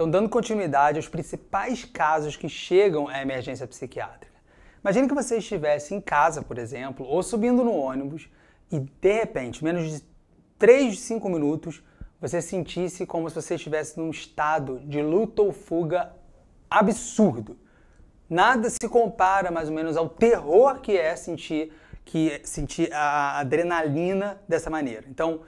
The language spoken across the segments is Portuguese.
Então, dando continuidade aos principais casos que chegam à emergência psiquiátrica. Imagine que você estivesse em casa, por exemplo, ou subindo no ônibus e de repente, menos de 3 de 5 minutos, você sentisse como se você estivesse num estado de luta ou fuga absurdo. Nada se compara mais ou menos ao terror que é sentir que é sentir a adrenalina dessa maneira. Então,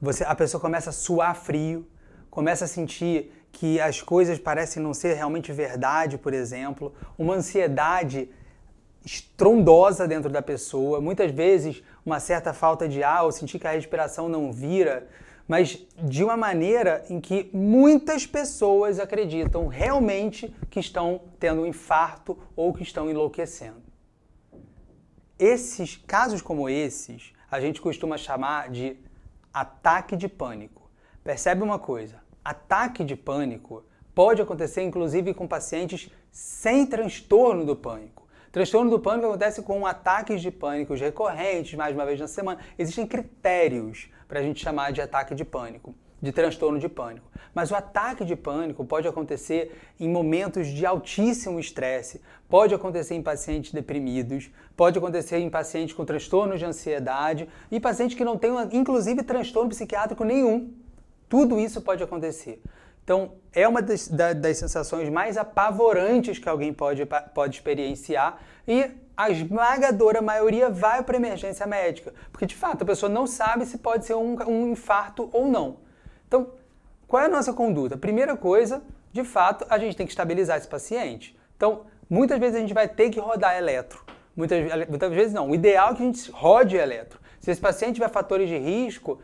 você a pessoa começa a suar frio, começa a sentir que as coisas parecem não ser realmente verdade, por exemplo, uma ansiedade estrondosa dentro da pessoa, muitas vezes uma certa falta de ar, ou sentir que a respiração não vira, mas de uma maneira em que muitas pessoas acreditam realmente que estão tendo um infarto ou que estão enlouquecendo. Esses casos como esses, a gente costuma chamar de ataque de pânico. Percebe uma coisa? Ataque de pânico pode acontecer inclusive com pacientes sem transtorno do pânico. Transtorno do pânico acontece com ataques de pânico recorrentes, mais uma vez na semana. Existem critérios para a gente chamar de ataque de pânico, de transtorno de pânico. Mas o ataque de pânico pode acontecer em momentos de altíssimo estresse, pode acontecer em pacientes deprimidos, pode acontecer em pacientes com transtornos de ansiedade e pacientes que não têm, inclusive, transtorno psiquiátrico nenhum. Tudo isso pode acontecer. Então, é uma das, da, das sensações mais apavorantes que alguém pode, pode experienciar e a esmagadora maioria vai para emergência médica, porque de fato a pessoa não sabe se pode ser um, um infarto ou não. Então, qual é a nossa conduta? Primeira coisa, de fato, a gente tem que estabilizar esse paciente. Então, muitas vezes a gente vai ter que rodar eletro. Muitas, muitas vezes não. O ideal é que a gente rode eletro. Se esse paciente tiver fatores de risco,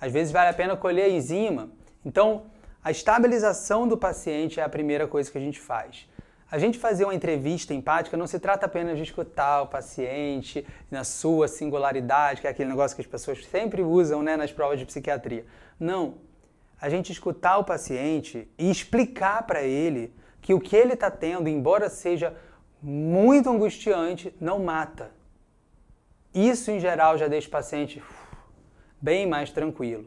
às vezes vale a pena colher a enzima. Então, a estabilização do paciente é a primeira coisa que a gente faz. A gente fazer uma entrevista empática não se trata apenas de escutar o paciente na sua singularidade, que é aquele negócio que as pessoas sempre usam né, nas provas de psiquiatria. Não. A gente escutar o paciente e explicar para ele que o que ele está tendo, embora seja muito angustiante, não mata. Isso, em geral, já deixa o paciente bem mais tranquilo.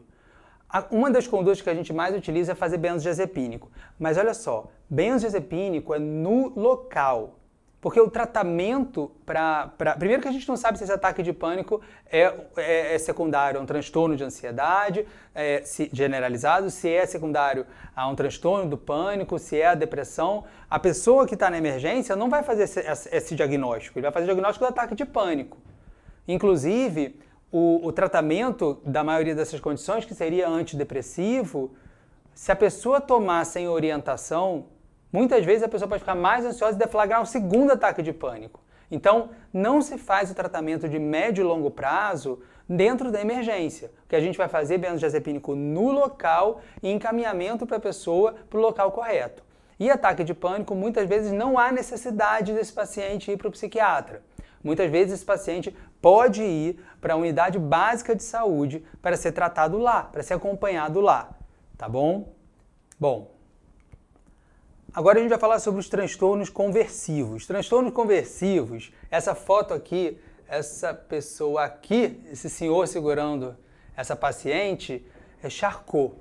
Uma das condutas que a gente mais utiliza é fazer benzodiazepínico. Mas olha só, benzodiazepínico é no local. Porque o tratamento para. Primeiro, que a gente não sabe se esse ataque de pânico é, é, é secundário a um transtorno de ansiedade é, se, generalizado, se é secundário a um transtorno do pânico, se é a depressão. A pessoa que está na emergência não vai fazer esse, esse diagnóstico, ele vai fazer o diagnóstico do ataque de pânico. Inclusive, o, o tratamento da maioria dessas condições, que seria antidepressivo, se a pessoa tomar sem orientação, muitas vezes a pessoa pode ficar mais ansiosa e deflagrar um segundo ataque de pânico. Então, não se faz o tratamento de médio e longo prazo dentro da emergência. O que a gente vai fazer benzodiazepínico no local e encaminhamento para a pessoa para o local correto. E ataque de pânico, muitas vezes não há necessidade desse paciente ir para o psiquiatra. Muitas vezes esse paciente pode ir para a unidade básica de saúde para ser tratado lá, para ser acompanhado lá, tá bom? Bom, agora a gente vai falar sobre os transtornos conversivos. Transtornos conversivos, essa foto aqui, essa pessoa aqui, esse senhor segurando essa paciente, é Charcot,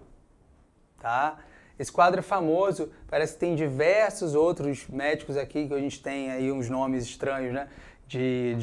tá? Esse quadro é famoso, parece que tem diversos outros médicos aqui que a gente tem aí uns nomes estranhos, né? de,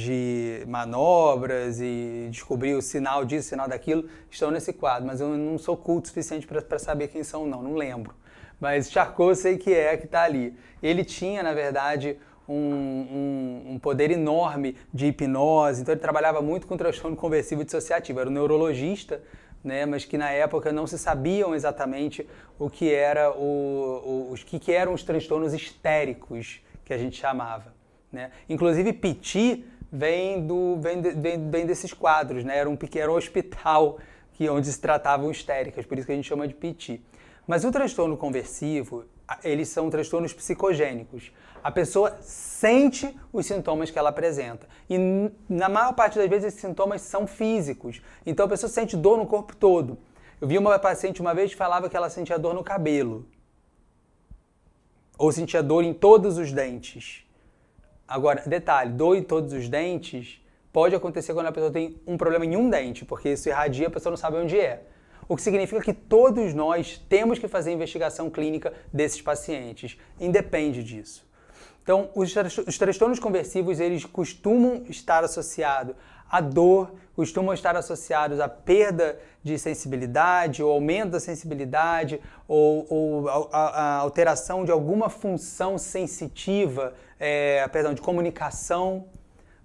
de manobras e descobrir o sinal disso, sinal daquilo, estão nesse quadro. Mas eu não sou culto o suficiente para saber quem são, não, não lembro. Mas Charcot sei que é, que está ali. Ele tinha, na verdade, um, um, um, poder enorme de hipnose, então ele trabalhava muito com transtorno conversivo dissociativo, era um neurologista, né, mas que na época não se sabiam exatamente o que era o, o, que, que eram os transtornos histéricos que a gente chamava. Né? Inclusive, Piti vem, do, vem, de, vem, vem, desses quadros, né? era, um, pequeno hospital que, onde se tratavam histéricas, por isso que a gente chama de Piti. Mas o transtorno conversivo, eles são transtornos psicogênicos. A pessoa sente os sintomas que ela apresenta. E na maior parte das vezes esses sintomas são físicos. Então a pessoa sente dor no corpo todo. Eu vi uma paciente uma vez que falava que ela sentia dor no cabelo. Ou sentia dor em todos os dentes. Agora, detalhe, dor em todos os dentes pode acontecer quando a pessoa tem um problema em um dente, porque isso irradia, a pessoa não sabe onde é. O que significa que todos nós temos que fazer investigação clínica desses pacientes, independe disso. Então, os, transtornos conversivos, eles costumam estar associados à dor, costumam estar associados à perda de sensibilidade, ou aumento da sensibilidade, ou, ou a, a, alteração de alguma função sensitiva, é, perdão, de comunicação.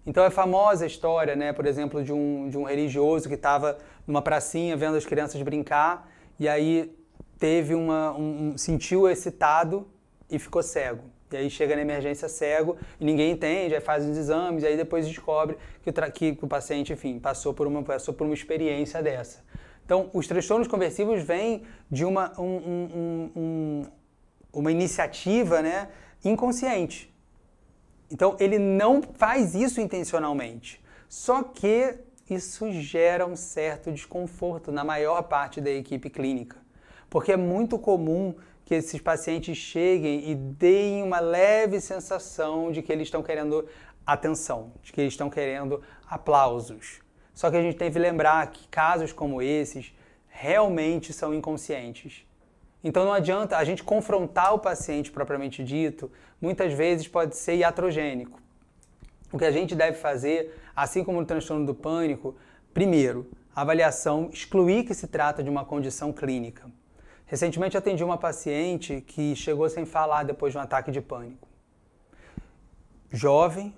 Então é famosa a história, né, por exemplo, de um, de um religioso que estava numa pracinha vendo as crianças brincar e aí teve uma um, sentiu excitado e ficou cego. E aí chega na emergência cego e ninguém entende, aí faz os exames, aí depois descobre que o, que o paciente, enfim, passou por, uma, passou por uma experiência dessa. Então, os transtornos conversivos vêm de uma, um, um, um, uma iniciativa né, inconsciente. Então, ele não faz isso intencionalmente. Só que isso gera um certo desconforto na maior parte da equipe clínica porque é muito comum que esses pacientes cheguem e deem uma leve sensação de que eles estão querendo atenção, de que eles estão querendo aplausos. Só que a gente tem que lembrar que casos como esses realmente são inconscientes. Então não adianta a gente confrontar o paciente propriamente dito, muitas vezes pode ser iatrogênico. O que a gente deve fazer, assim como no transtorno do pânico, primeiro, avaliação, excluir que se trata de uma condição clínica. Recentemente atendi uma paciente que chegou sem falar depois de um ataque de pânico. Jovem,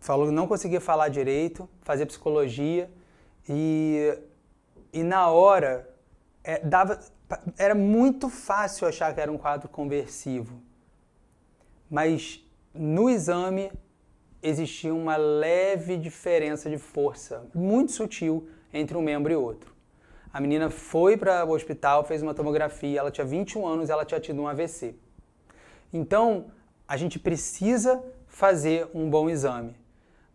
falou que não conseguia falar direito, fazia psicologia e, e na hora é, dava, era muito fácil achar que era um quadro conversivo. Mas no exame existia uma leve diferença de força, muito sutil, entre um membro e outro. A menina foi para o hospital, fez uma tomografia, ela tinha 21 anos, ela tinha tido um AVC. Então, a gente precisa fazer um bom exame.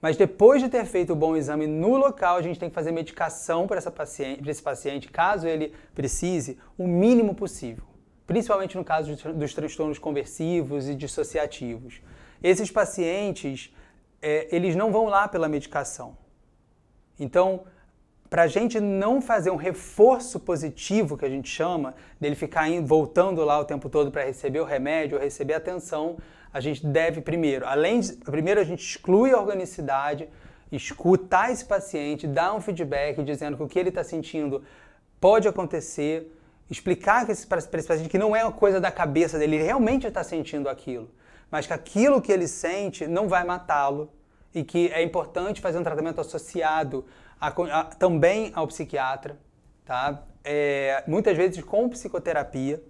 Mas depois de ter feito o bom exame no local, a gente tem que fazer medicação para esse paciente, caso ele precise, o mínimo possível. Principalmente no caso dos transtornos conversivos e dissociativos. Esses pacientes, é, eles não vão lá pela medicação. Então, para a gente não fazer um reforço positivo, que a gente chama, dele ficar voltando lá o tempo todo para receber o remédio receber atenção, a gente deve primeiro, além de, primeiro a gente exclui a organicidade, escutar esse paciente, dar um feedback dizendo que o que ele está sentindo pode acontecer, explicar que esse, para esse paciente que não é uma coisa da cabeça dele, ele realmente está sentindo aquilo, mas que aquilo que ele sente não vai matá-lo e que é importante fazer um tratamento associado a, a, também ao psiquiatra, tá? É, muitas vezes com psicoterapia.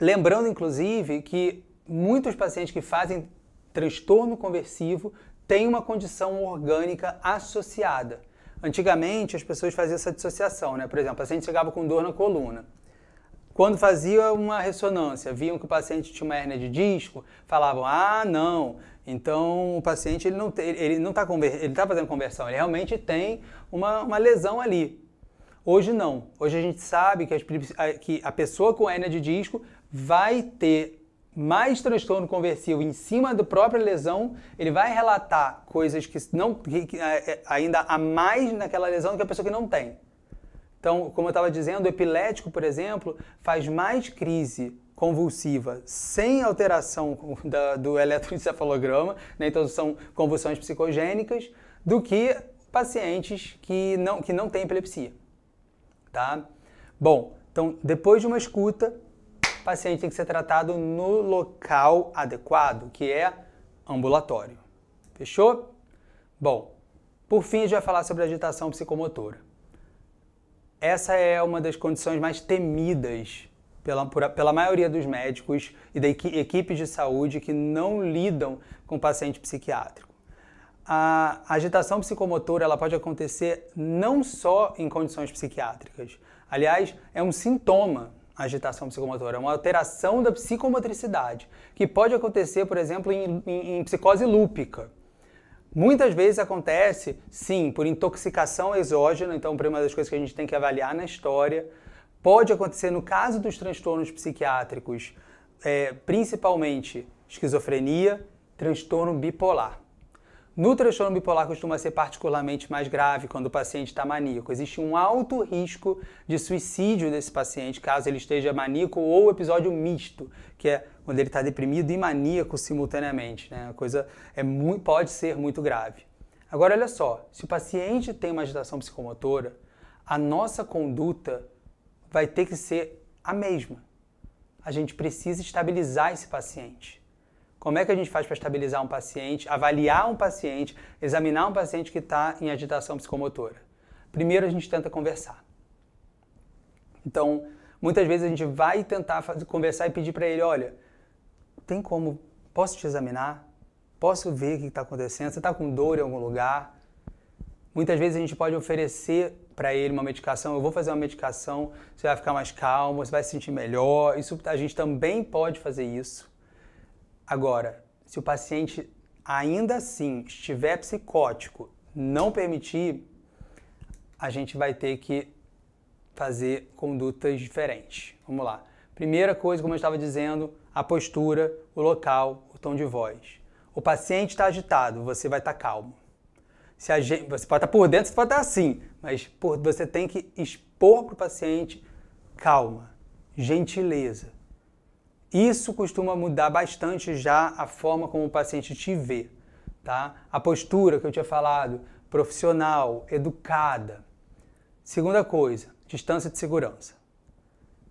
Lembrando, inclusive, que muitos pacientes que fazem transtorno conversivo têm uma condição orgânica associada. Antigamente, as pessoas faziam essa dissociação, né? Por exemplo, o paciente chegava com dor na coluna. Quando fazia uma ressonância, viam que o paciente tinha uma hérnia de disco, falavam: "Ah, não, então o paciente ele não ele não está tá fazendo conversão, ele realmente tem uma, uma lesão ali. Hoje não. Hoje a gente sabe que, as, que a pessoa com hérnia de disco vai ter mais transtorno conversivo em cima da própria lesão, ele vai relatar coisas que não que é, ainda há mais naquela lesão do que a pessoa que não tem. Então, como eu estava dizendo, o epilético, por exemplo, faz mais crise convulsiva sem alteração da, do eletroencefalograma, né? então são convulsões psicogênicas, do que pacientes que não, que não têm epilepsia. Tá? Bom, então depois de uma escuta, o paciente tem que ser tratado no local adequado, que é ambulatório. Fechou? Bom, por fim, a gente vai falar sobre agitação psicomotora essa é uma das condições mais temidas pela, por, pela maioria dos médicos e da equi, equipes de saúde que não lidam com paciente psiquiátrico. A agitação psicomotora ela pode acontecer não só em condições psiquiátricas. Aliás, é um sintoma a agitação psicomotora, é uma alteração da psicomotricidade, que pode acontecer, por exemplo, em, em, em psicose lúpica Muitas vezes acontece, sim, por intoxicação exógena, então uma das coisas que a gente tem que avaliar na história. Pode acontecer no caso dos transtornos psiquiátricos, é, principalmente esquizofrenia, transtorno bipolar. No transtorno bipolar costuma ser particularmente mais grave quando o paciente está maníaco. Existe um alto risco de suicídio desse paciente caso ele esteja maníaco ou episódio misto, que é quando ele está deprimido e maníaco simultaneamente. Né? A coisa é muito, pode ser muito grave. Agora, olha só, se o paciente tem uma agitação psicomotora, a nossa conduta vai ter que ser a mesma. A gente precisa estabilizar esse paciente. Como é que a gente faz para estabilizar um paciente, avaliar um paciente, examinar um paciente que está em agitação psicomotora? Primeiro, a gente tenta conversar. Então, muitas vezes a gente vai tentar conversar e pedir para ele: olha, tem como, posso te examinar? Posso ver o que está acontecendo? Você está com dor em algum lugar? Muitas vezes a gente pode oferecer para ele uma medicação, eu vou fazer uma medicação, você vai ficar mais calmo, você vai se sentir melhor. Isso a gente também pode fazer isso. Agora, se o paciente ainda assim estiver psicótico, não permitir, a gente vai ter que fazer condutas diferentes. Vamos lá. Primeira coisa, como eu estava dizendo, a postura, o local, o tom de voz. O paciente está agitado, você vai estar tá calmo. Gente, você pode estar tá por dentro, você pode estar tá assim, mas por, você tem que expor para o paciente calma, gentileza. Isso costuma mudar bastante já a forma como o paciente te vê, tá? A postura que eu tinha falado, profissional, educada. Segunda coisa, distância de segurança.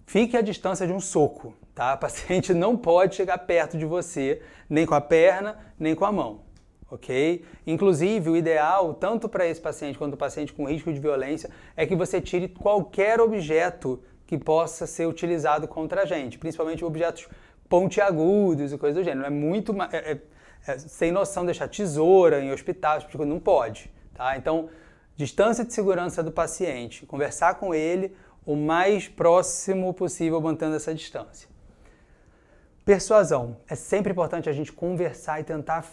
Fique à distância de um soco, tá? paciente não pode chegar perto de você, nem com a perna, nem com a mão, ok? Inclusive, o ideal, tanto para esse paciente quanto para o paciente com risco de violência, é que você tire qualquer objeto que possa ser utilizado contra a gente, principalmente objetos pontiagudos e coisas do gênero. É muito é, é, é, sem noção deixar tesoura em hospitais, porque não pode, tá? Então, distância de segurança do paciente, conversar com ele, o mais próximo possível, mantendo essa distância. Persuasão. É sempre importante a gente conversar e tentar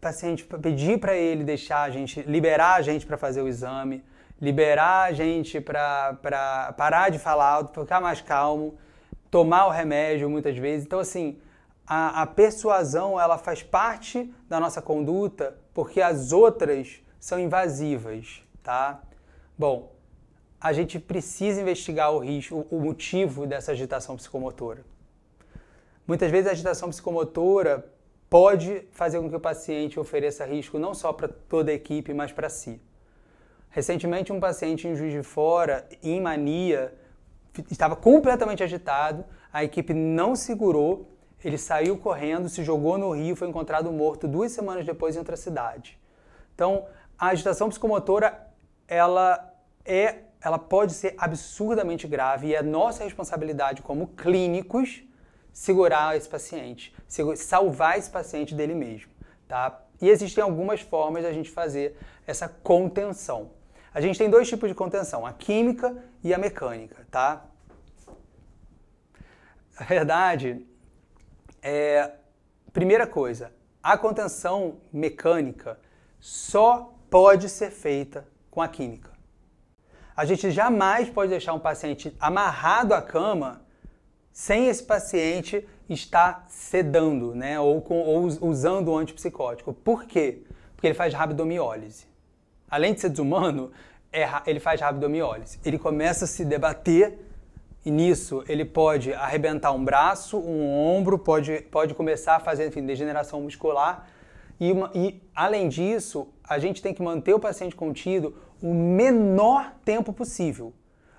paciente pedir para ele deixar a gente, liberar a gente para fazer o exame, liberar a gente para parar de falar alto, ficar mais calmo, tomar o remédio muitas vezes. Então, assim, a, a persuasão ela faz parte da nossa conduta porque as outras são invasivas, tá? Bom, a gente precisa investigar o risco, o motivo dessa agitação psicomotora. Muitas vezes a agitação psicomotora pode fazer com que o paciente ofereça risco não só para toda a equipe, mas para si. Recentemente, um paciente em Juiz de Fora, em mania, estava completamente agitado, a equipe não segurou, ele saiu correndo, se jogou no rio, foi encontrado morto duas semanas depois em outra cidade. Então, a agitação psicomotora, ela é ela pode ser absurdamente grave e é nossa responsabilidade como clínicos segurar esse paciente, salvar esse paciente dele mesmo, tá? E existem algumas formas da gente fazer essa contenção. A gente tem dois tipos de contenção, a química e a mecânica, tá? A verdade é, primeira coisa, a contenção mecânica só pode ser feita com a química. A gente jamais pode deixar um paciente amarrado à cama sem esse paciente estar sedando, né? Ou, com, ou usando o antipsicótico. Por quê? Porque ele faz rabdomiólise. Além de ser desumano, é, ele faz rabdomiólise. Ele começa a se debater e nisso ele pode arrebentar um braço, um ombro, pode, pode começar a fazer enfim, degeneração muscular e, uma, e além disso, a gente tem que manter o paciente contido o menor tempo possível.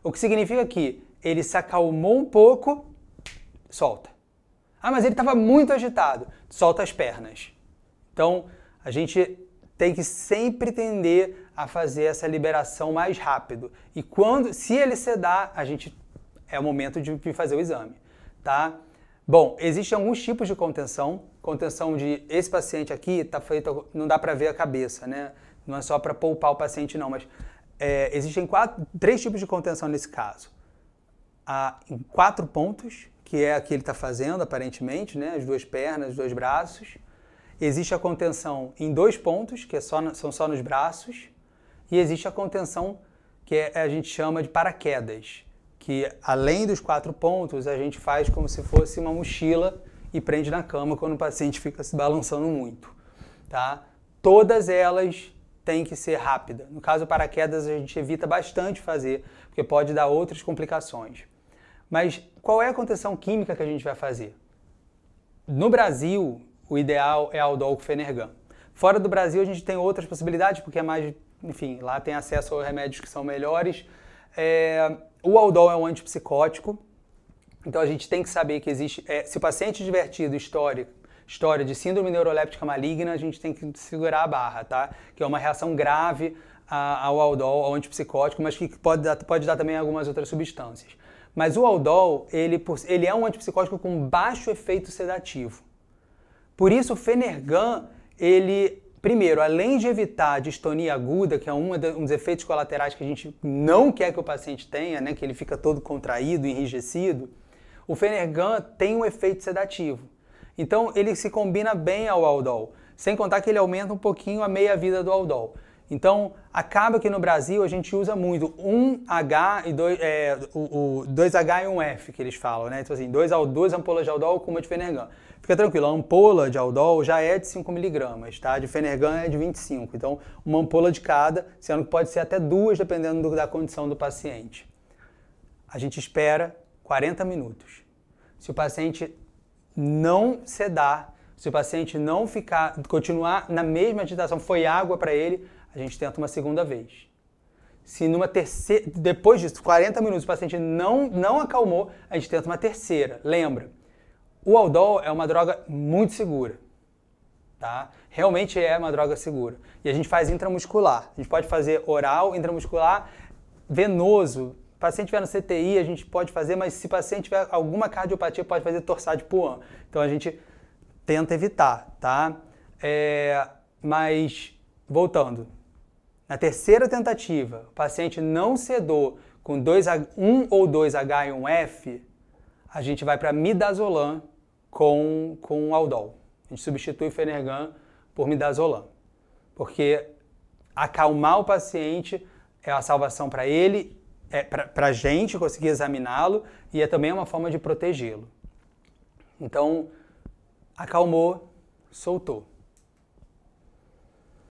O que significa que ele se acalmou um pouco, solta. Ah, mas ele estava muito agitado, solta as pernas. Então, a gente tem que sempre tender a fazer essa liberação mais rápido. E quando, se ele sedar, a gente é o momento de fazer o exame, tá? Bom, existem alguns tipos de contenção. Contenção de esse paciente aqui está feito, não dá para ver a cabeça, né? Não é só para poupar o paciente, não, mas é, existem quatro, três tipos de contenção nesse caso. Há em quatro pontos, que é a que ele está fazendo, aparentemente, né? As duas pernas, os dois braços. Existe a contenção em dois pontos, que é só, são só nos braços. E existe a contenção que é, a gente chama de paraquedas que além dos quatro pontos, a gente faz como se fosse uma mochila e prende na cama quando o paciente fica se balançando muito, tá? Todas elas têm que ser rápidas No caso paraquedas, a gente evita bastante fazer, porque pode dar outras complicações. Mas qual é a contenção química que a gente vai fazer? No Brasil, o ideal é Aldol Fenergan. Fora do Brasil, a gente tem outras possibilidades, porque é mais, enfim, lá tem acesso a remédios que são melhores, é, o Aldol é um antipsicótico, então a gente tem que saber que existe. É, se o paciente divertido histórico, história de síndrome neuroléptica maligna, a gente tem que segurar a barra, tá? Que é uma reação grave ao Aldol, ao antipsicótico, mas que pode dar, pode dar também algumas outras substâncias. Mas o Aldol, ele, ele é um antipsicótico com baixo efeito sedativo. Por isso, o Fenergan, ele Primeiro, além de evitar a distonia aguda, que é um dos efeitos colaterais que a gente não quer que o paciente tenha, né, que ele fica todo contraído, enrijecido, o Fenergan tem um efeito sedativo. Então, ele se combina bem ao Aldol, sem contar que ele aumenta um pouquinho a meia-vida do Aldol. Então, acaba que no Brasil a gente usa muito 1H e 2, é, o, o, 2H e 1F, que eles falam, né? Então, assim, dois, duas ampolas de Aldol com uma de Fenergan. Fica tranquilo, a ampola de Aldol já é de 5 miligramas, tá? De Fenergan é de 25. Então, uma ampola de cada, sendo que pode ser até duas, dependendo do, da condição do paciente. A gente espera 40 minutos. Se o paciente não sedar, se o paciente não ficar, continuar na mesma agitação, foi água para ele, a gente tenta uma segunda vez. Se numa terceira, depois disso, 40 minutos, o paciente não, não acalmou, a gente tenta uma terceira. Lembra, o Aldol é uma droga muito segura, tá? Realmente é uma droga segura. E a gente faz intramuscular. A gente pode fazer oral, intramuscular, venoso. O paciente tiver no CTI, a gente pode fazer, mas se o paciente tiver alguma cardiopatia, pode fazer torçar de puan. Então a gente tenta evitar, tá? É, mas, voltando. Na terceira tentativa, o paciente não sedou com 1 um ou 2H e 1F, um a gente vai para midazolam, com, com Aldol. A gente substitui o Fenergan por Midazolam, porque acalmar o paciente é a salvação para ele, é para a gente conseguir examiná-lo e é também uma forma de protegê-lo. Então, acalmou, soltou.